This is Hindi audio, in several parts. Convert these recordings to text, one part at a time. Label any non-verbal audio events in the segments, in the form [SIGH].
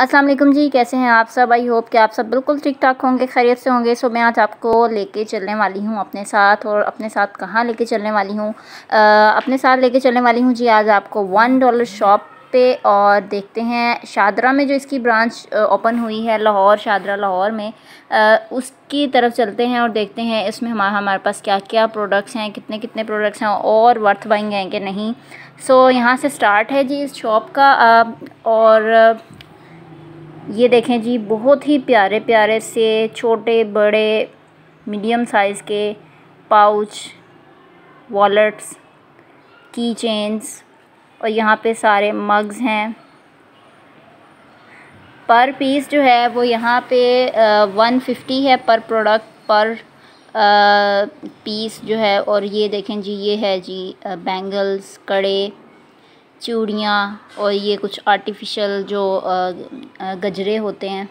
अस्सलाम वालेकुम जी कैसे हैं आप सब आई होप कि आप सब बिल्कुल ठीक ठाक होंगे खैरियत से होंगे सो मैं आज आपको लेके चलने वाली हूँ अपने साथ और अपने साथ कहाँ लेके चलने वाली हूँ अपने साथ लेके चलने वाली हूँ जी आज आपको वन डॉलर शॉप पे और देखते हैं शादरा में जो इसकी ब्रांच ओपन हुई है लाहौर शादरा लाहौर में आ, उसकी तरफ चलते हैं और देखते हैं इसमें हमारे हमारे पास क्या क्या प्रोडक्ट्स हैं कितने कितने प्रोडक्ट्स हैं और वर्थ बाइंग हैं कि नहीं सो यहाँ से स्टार्ट है जी इस शॉप का आ, और ये देखें जी बहुत ही प्यारे प्यारे से छोटे बड़े मीडियम साइज़ के पाउच वॉलेट्स की चेन्स और यहाँ पे सारे मग्स हैं पर पीस जो है वो यहाँ पे वन फिफ्टी है पर प्रोडक्ट पर आ, पीस जो है और ये देखें जी ये है जी बैंगल्स कड़े चूड़ियाँ और ये कुछ आर्टिफिशियल जो गजरे होते हैं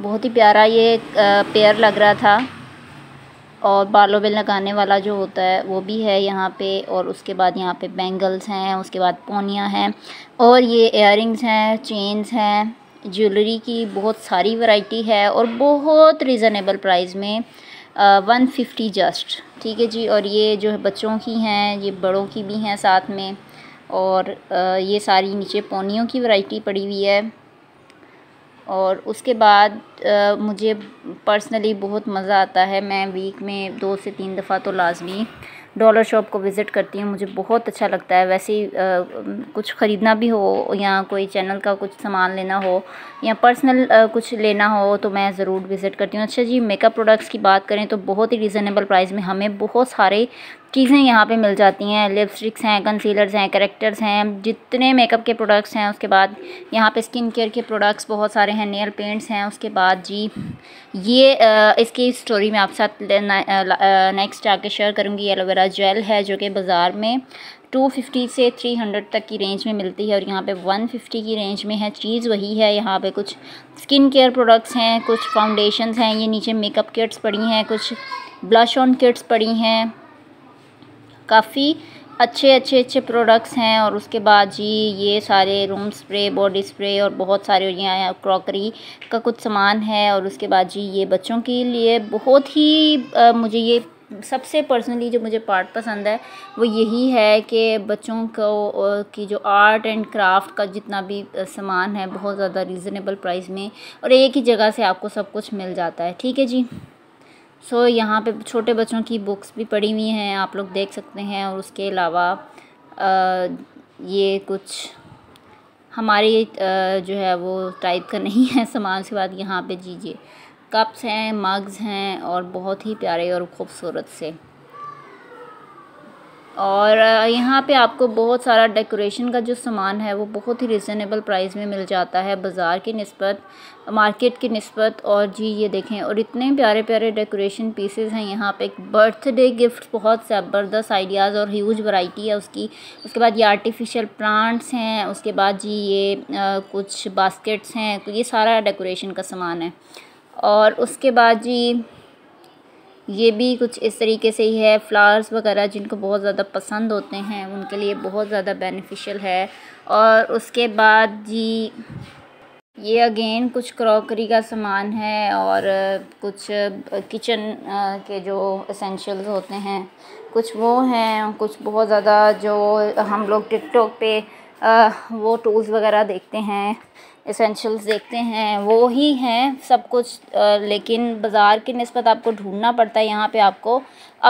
बहुत ही प्यारा ये पेयर लग रहा था और बालों में लगाने वाला जो होता है वो भी है यहाँ पे और उसके बाद यहाँ पे बैंगल्स हैं उसके बाद पोनियाँ हैं और ये एयर हैं चेन्स हैं ज्वेलरी की बहुत सारी वैरायटी है और बहुत रिजनेबल प्राइस में वन फिफ्टी जस्ट ठीक है जी और ये जो है बच्चों की हैं ये बड़ों की भी हैं साथ में और ये सारी नीचे पोनियों की वैरायटी पड़ी हुई है और उसके बाद मुझे पर्सनली बहुत मज़ा आता है मैं वीक में दो से तीन दफ़ा तो लाजमी डॉलर शॉप को विज़िट करती हूँ मुझे बहुत अच्छा लगता है वैसे ही कुछ ख़रीदना भी हो या कोई चैनल का कुछ सामान लेना हो या पर्सनल आ, कुछ लेना हो तो मैं ज़रूर विज़िट करती हूँ अच्छा जी मेकअप प्रोडक्ट्स की बात करें तो बहुत ही रिज़नेबल प्राइस में हमें बहुत सारे चीज़ें यहाँ पे मिल जाती हैं लिपस्टिक्स हैं कंसीलर्स हैं करेक्टर्स हैं जितने मेकअप के प्रोडक्ट्स हैं उसके बाद यहाँ पे स्किन केयर के प्रोडक्ट्स बहुत सारे हैं नेल पेंट्स हैं उसके बाद जी ये आ, इसकी स्टोरी मैं आप साथ नेक्स्ट आके शेयर करूँगी एलोवेरा जेल है जो कि बाज़ार में टू फिफ्टी से थ्री हंड्रेड तक की रेंज में मिलती है और यहाँ पे वन फिफ्टी की रेंज में है चीज़ वही है यहाँ पे कुछ स्किन केयर प्रोडक्ट्स हैं कुछ फाउंडेशंस हैं ये नीचे मेकअप किट्स पड़ी हैं कुछ ब्लश ऑन किट्स पड़ी हैं काफ़ी अच्छे अच्छे अच्छे प्रोडक्ट्स हैं और उसके बाद जी ये सारे रूम स्प्रे बॉडी स्प्रे और बहुत सारे यहाँ क्रॉकरी का कुछ सामान है और उसके बाद जी ये बच्चों के लिए बहुत ही आ, मुझे ये सबसे पर्सनली जो मुझे पार्ट पसंद है वो यही है कि बच्चों को की जो आर्ट एंड क्राफ्ट का जितना भी सामान है बहुत ज़्यादा रीज़नेबल प्राइस में और एक ही जगह से आपको सब कुछ मिल जाता है ठीक है जी सो so, यहाँ पे छोटे बच्चों की बुक्स भी पड़ी हुई हैं आप लोग देख सकते हैं और उसके अलावा ये कुछ हमारे जो है वो टाइप का नहीं है सामान के बाद यहाँ पे जीजिए कप्स हैं मग्स हैं और बहुत ही प्यारे और ख़ूबसूरत से और यहाँ पे आपको बहुत सारा डेकोरेशन का जो सामान है वो बहुत ही रिजनेबल प्राइस में मिल जाता है बाज़ार की नस्बत मार्केट की नस्बत और जी ये देखें और इतने प्यारे प्यारे डेकोरेशन पीसेस हैं यहाँ पे एक बर्थडे गिफ्ट बहुत ज़बरदस्त आइडियाज़ और ह्यूज वैरायटी है उसकी उसके बाद ये आर्टिफिशियल प्लांट्स हैं उसके बाद जी ये आ, कुछ बास्केट्स हैं तो ये सारा डेकोरेशन का सामान है और उसके बाद जी ये भी कुछ इस तरीके से ही है फ्लावर्स वगैरह जिनको बहुत ज़्यादा पसंद होते हैं उनके लिए बहुत ज़्यादा बेनिफिशियल है और उसके बाद जी ये अगेन कुछ क्रॉकरी का सामान है और कुछ किचन के जो इसेंशल्स होते हैं कुछ वो हैं कुछ बहुत ज़्यादा जो हम लोग टिकटॉक पे वो टूल्स वगैरह देखते हैं इसेंशल्स देखते हैं वो ही हैं सब कुछ लेकिन बाज़ार की नस्बत आपको ढूँढना पड़ता है यहाँ पे आपको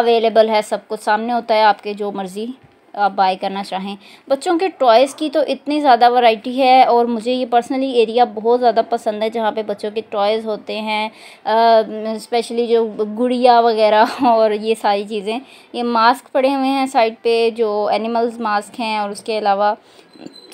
अवेलेबल है सब कुछ सामने होता है आपके जो मर्ज़ी आप बाय करना चाहें बच्चों के टॉयज़ की तो इतनी ज़्यादा वैरायटी है और मुझे ये पर्सनली एरिया बहुत ज़्यादा पसंद है जहाँ पे बच्चों के टॉयज़ होते हैं स्पेशली जो गुड़िया वगैरह [LAUGHS] और ये सारी चीज़ें ये मास्क पड़े हुए हैं साइड पर जो एनिमल्स मास्क हैं और उसके अलावा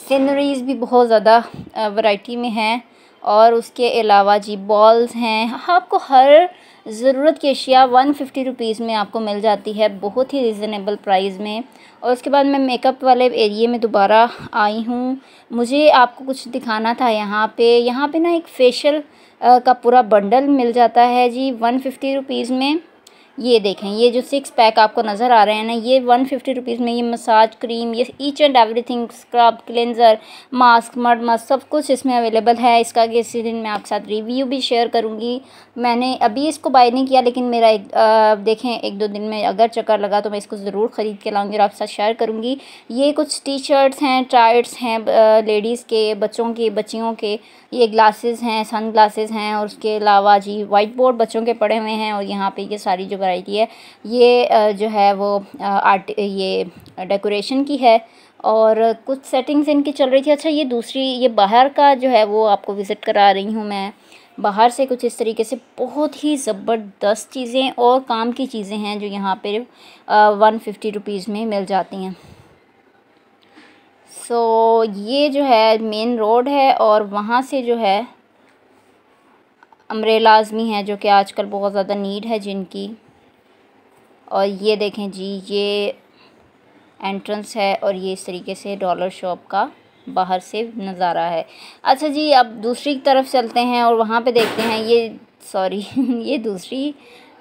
सीनरीज़ भी बहुत ज़्यादा वैरायटी में हैं और उसके अलावा जी बॉल्स हैं आपको हर ज़रूरत की अशिया वन फिफ्टी रुपीज़ में आपको मिल जाती है बहुत ही रिजनेबल प्राइस में और उसके बाद मैं मेकअप वाले एरिए में दोबारा आई हूँ मुझे आपको कुछ दिखाना था यहाँ पे यहाँ पे ना एक फेशियल का पूरा बंडल मिल जाता है जी वन फिफ्टी रुपीज़ में ये देखें ये जो सिक्स पैक आपको नज़र आ रहे हैं ना ये वन फिफ्टी रुपीज़ में ये मसाज क्रीम ये each and everything scrub cleanser mask mud mask सब कुछ इसमें अवेलेबल है इसका कि इसी दिन मैं आपके साथ रिव्यू भी शेयर करूँगी मैंने अभी इसको बाय नहीं किया लेकिन मेरा एक आ, देखें एक दो दिन में अगर चक्कर लगा तो मैं इसको ज़रूर ख़रीद के लाऊँगी और आपके साथ शेयर करूँगी ये कुछ टी शर्ट्स हैं टाइट्स हैं लेडीज़ के बच्चों के बच्चियों के ये ग्लासेस हैं सन ग्लासेस हैं और उसके अलावा जी वाइट बोर्ड बच्चों के पड़े हुए हैं और यहाँ पे ये सारी जो वैरायटी है ये जो है वो आर्ट ये डेकोरेशन की है और कुछ सेटिंग्स इनकी चल रही थी अच्छा ये दूसरी ये बाहर का जो है वो आपको विज़िट करा रही हूँ मैं बाहर से कुछ इस तरीके से बहुत ही ज़बरदस्त चीज़ें और काम की चीज़ें हैं जो यहाँ पर वन फिफ्टी रुपीज़ में मिल जाती हैं सो so, ये जो है मेन रोड है और वहाँ से जो है अमरेला आज़मी है जो कि आजकल बहुत ज़्यादा नीड है जिनकी और ये देखें जी ये एंट्रेंस है और ये इस तरीके से डॉलर शॉप का बाहर से नज़ारा है अच्छा जी अब दूसरी तरफ चलते हैं और वहाँ पे देखते हैं ये सॉरी [LAUGHS] ये दूसरी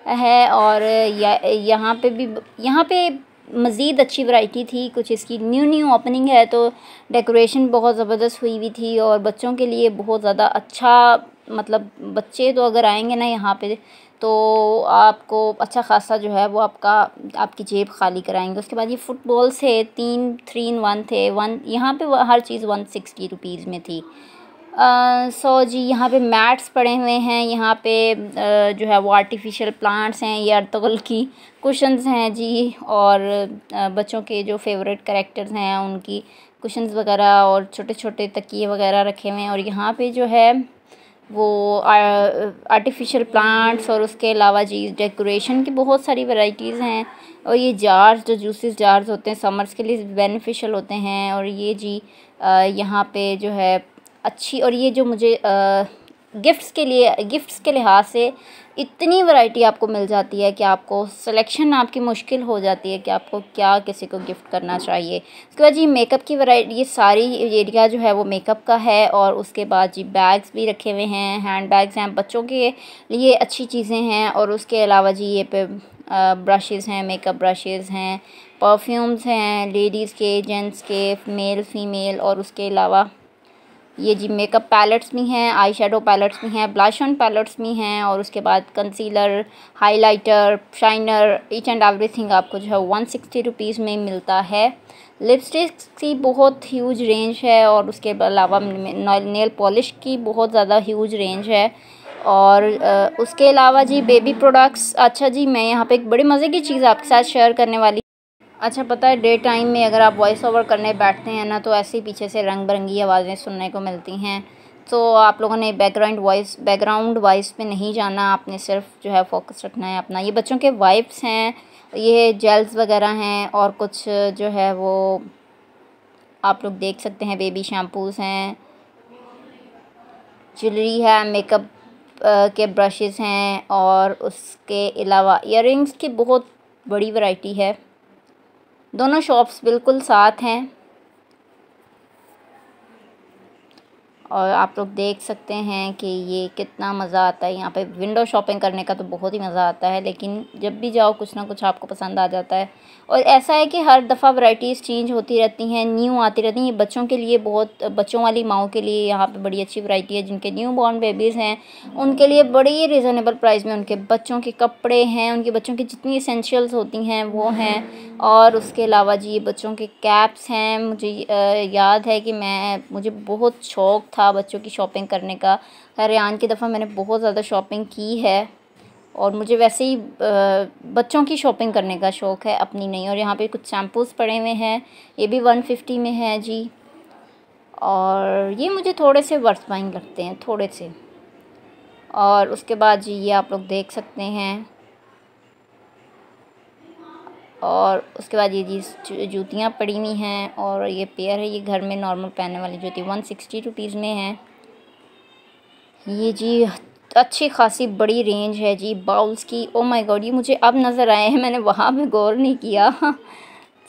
है और यहाँ पे भी यहाँ पे मज़ीद अच्छी वैरायटी थी कुछ इसकी न्यू न्यू ओपनिंग है तो डेकोरेशन बहुत ज़बरदस्त हुई हुई थी और बच्चों के लिए बहुत ज़्यादा अच्छा मतलब बच्चे तो अगर आएंगे ना यहाँ पे तो आपको अच्छा खासा जो है वो आपका आपकी जेब खाली कराएंगे उसके बाद ये फ़ुटबॉल्स थे तीन थ्री इन वन थे वन यहाँ पर हर चीज़ वन सिक्सटी रुपीज़ में थी सो uh, so, जी यहाँ पे मैट्स पड़े हुए हैं यहाँ पे uh, जो है वो आर्टिफिशियल प्लांट्स हैं ये अर्तगल की कुशंस हैं जी और uh, बच्चों के जो फेवरेट करेक्टर्स हैं उनकी कुशंस वगैरह और छोटे छोटे तकिए वगैरह रखे हुए हैं और यहाँ पे जो है वो आर्टिफिशियल प्लांट्स और उसके अलावा जी डेकोरेशन की बहुत सारी वैराइटीज़ हैं और ये जार्स जो जूसेस जार्स होते हैं समर्स के लिए बेनिफिशियल होते हैं और ये जी यहाँ पे जो है अच्छी और ये जो मुझे गिफ्ट्स के लिए गिफ्ट्स के लिहाज से इतनी वैरायटी आपको मिल जाती है कि आपको सिलेक्शन आपकी मुश्किल हो जाती है कि आपको क्या किसी को गिफ्ट करना चाहिए उसके बाद जी मेकअप की वैरायटी ये सारी एरिया जो है वो मेकअप का है और उसके बाद जी बैग्स भी रखे हुए हैं हैंड बैग्स हैं बच्चों के लिए अच्छी चीज़ें हैं और उसके अलावा जी ये पे ब्रशेज़ हैं मेकअप ब्रशेज़ हैं परफ्यूम्स हैं लेडीज़ के जेंट्स के मेल फीमेल और उसके अलावा ये जी मेकअप पैलेट्स भी हैं आई शेडो पैलेट्स भी हैं ब्लश ऑन पैलेट्स भी हैं और उसके बाद concealer highlighter shiner each and everything आपको जो है वन सिक्सटी रुपीज़ में मिलता है लिपस्टिक्स की बहुत ह्यूज रेंज है और उसके अलावा नेल पॉलिश की बहुत ज़्यादा ह्यूज रेंज है और उसके अलावा जी बेबी प्रोडक्ट्स अच्छा जी मैं यहाँ पर एक बड़े मज़े की चीज़ आपके साथ शेयर करने वाली अच्छा पता है डे टाइम में अगर आप वॉइस ओवर करने बैठते हैं ना तो ऐसे ही पीछे से रंग बिरंगी आवाज़ें सुनने को मिलती हैं तो आप लोगों ने बैकग्राउंड वॉइस बैकग्राउंड वॉइस पे नहीं जाना आपने सिर्फ जो है फोकस रखना है अपना ये बच्चों के वाइप्स हैं ये जेल्स वगैरह हैं और कुछ जो है वो आप लोग देख सकते हैं बेबी शैम्पूज़ हैं ज्वेलरी है मेकअप के ब्रशेस हैं और उसके अलावा इयर की बहुत बड़ी वैरायटी है दोनों शॉप्स बिल्कुल साथ हैं और आप लोग देख सकते हैं कि ये कितना मज़ा आता है यहाँ पे विंडो शॉपिंग करने का तो बहुत ही मज़ा आता है लेकिन जब भी जाओ कुछ ना कुछ आपको पसंद आ जाता है और ऐसा है कि हर दफ़ा वैराइटीज़ चेंज होती रहती हैं न्यू आती रहती हैं ये बच्चों के लिए बहुत बच्चों वाली माओ के लिए यहाँ पे बड़ी अच्छी वरायटी है जिनके न्यू बॉर्न बेबीज़ हैं उनके लिए बड़ी रिजनेबल प्राइस में उनके बच्चों के कपड़े हैं उनके बच्चों की जितनी इसेंशियल्स होती हैं वो हैं और उसके अलावा जी बच्चों के कैप्स हैं मुझे याद है कि मैं मुझे बहुत शौक़ था बच्चों की शॉपिंग करने का हरियाणा की दफ़ा मैंने बहुत ज़्यादा शॉपिंग की है और मुझे वैसे ही बच्चों की शॉपिंग करने का शौक़ है अपनी नहीं और यहाँ पे कुछ शैम्पूस पड़े हुए हैं ये भी वन फिफ्टी में है जी और ये मुझे थोड़े से वर्थ बाइंग लगते हैं थोड़े से और उसके बाद जी ये आप लोग देख सकते हैं और उसके बाद ये जी जूतियाँ पड़ी हुई हैं और ये पेयर है ये घर में नॉर्मल पहनने वाली जूती वन सिक्सटी रुपीज़ में है ये जी अच्छी खासी बड़ी रेंज है जी बाउल्स की ओ माय गॉड ये मुझे अब नज़र आए हैं मैंने वहाँ पे गौर नहीं किया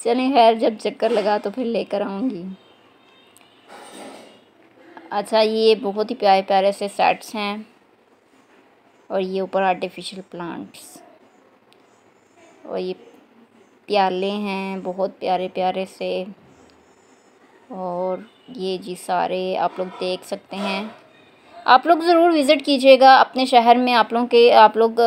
चलें खैर जब चक्कर लगा तो फिर लेकर आऊँगी अच्छा ये बहुत ही प्यारे प्यारे से सेट्स हैं और ये ऊपर आर्टिफिशियल प्लांट्स और ये प्याले हैं बहुत प्यारे प्यारे से और ये जी सारे आप लोग देख सकते हैं आप लोग ज़रूर विज़िट कीजिएगा अपने शहर में आप लोगों के आप लोग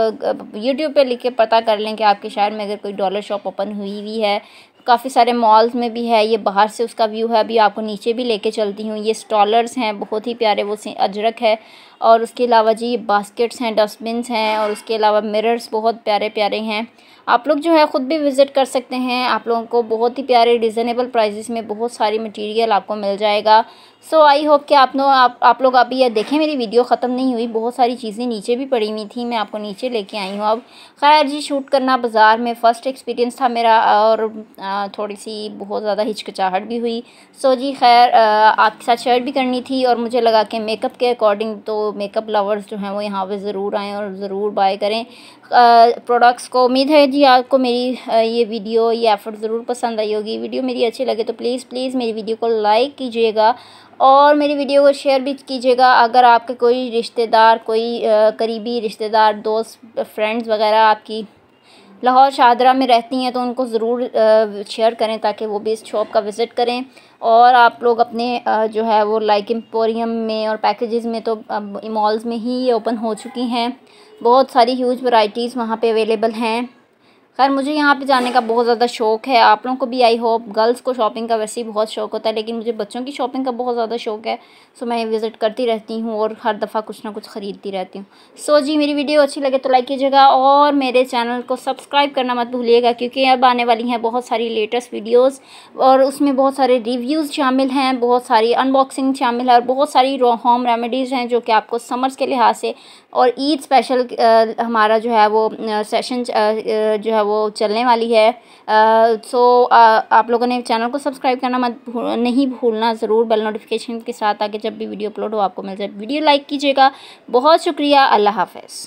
यूट्यूब पे लिख के पता कर लें कि आपके शहर में अगर कोई डॉलर शॉप ओपन हुई हुई है काफ़ी सारे मॉल्स में भी है ये बाहर से उसका व्यू है अभी आपको नीचे भी लेके चलती हूँ ये स्टॉलर्स हैं बहुत ही प्यारे वो अजरक है और उसके अलावा जी बास्केट्स हैं डस्टबिन हैं और उसके अलावा मिरर्स बहुत प्यारे प्यारे हैं आप लोग जो है ख़ुद भी विज़िट कर सकते हैं आप लोगों को बहुत ही प्यारे रिजनेबल प्राइजेस में बहुत सारी मटेरियल आपको मिल जाएगा सो आई होप कि आप लोग आप, आप लोग अभी यह देखें मेरी वीडियो ख़त्म नहीं हुई बहुत सारी चीज़ें नीचे भी पड़ी हुई थी मैं आपको नीचे लेके आई हूँ अब खैर जी शूट करना बाज़ार में फ़र्स्ट एक्सपीरियंस था मेरा और थोड़ी सी बहुत ज़्यादा हिचकिचाहट भी हुई सो जी खैर आपके साथ शेयर भी करनी थी और मुझे लगा कि मेकअप के अकॉर्डिंग तो मेकअप लवर्स जो हैं वो यहाँ पे ज़रूर आएँ और ज़रूर बाय करें प्रोडक्ट्स को उम्मीद है जी आपको मेरी ये वीडियो ये एफ़र्ट ज़रूर पसंद आई होगी वीडियो मेरी अच्छी लगे तो प्लीज़ प्लीज़ मेरी वीडियो को लाइक कीजिएगा और मेरी वीडियो को शेयर भी कीजिएगा अगर आपके कोई रिश्तेदार कोई करीबी रिश्तेदार दोस्त फ्रेंड्स वगैरह आपकी लाहौर शाहदरा में रहती हैं तो उनको ज़रूर शेयर करें ताकि वो भी इस शॉप का विज़िट करें और आप लोग अपने जो है वो लाइक एम्पोरियम में और पैकेजेस में तो मॉल्स में ही ये ओपन हो चुकी हैं बहुत सारी ह्यूज वैरायटीज़ वहाँ पे अवेलेबल हैं खैर मुझे यहाँ पे जाने का बहुत ज़्यादा शौक है आप लोगों को भी आई होप गर्ल्स को शॉपिंग का वैसे ही बहुत शौक होता है लेकिन मुझे बच्चों की शॉपिंग का बहुत ज़्यादा शौक है सो मैं विज़िट करती रहती हूँ और हर दफ़ा कुछ ना कुछ ख़रीदती रहती हूँ सो जी मेरी वीडियो अच्छी लगे तो लाइक कीजिएगा और मेरे चैनल को सब्सक्राइब करना मत भूलिएगा क्योंकि अब आने वाली हैं बहुत सारी लेटेस्ट वीडियोज़ और उसमें बहुत सारे रिव्यूज़ शामिल हैं बहुत सारी अनबॉक्सिंग शामिल है और बहुत सारी होम रेमेडीज़ हैं जो कि आपको समर्स के लिहाज से और ईद स्पेशल हमारा जो है वो सेशन जो है वो चलने वाली है सो so, आप लोगों ने चैनल को सब्सक्राइब करना मत भूल, नहीं भूलना ज़रूर बेल नोटिफिकेशन के साथ आके जब भी वीडियो अपलोड हो आपको मिल जाए वीडियो लाइक कीजिएगा बहुत शुक्रिया अल्लाह हाफ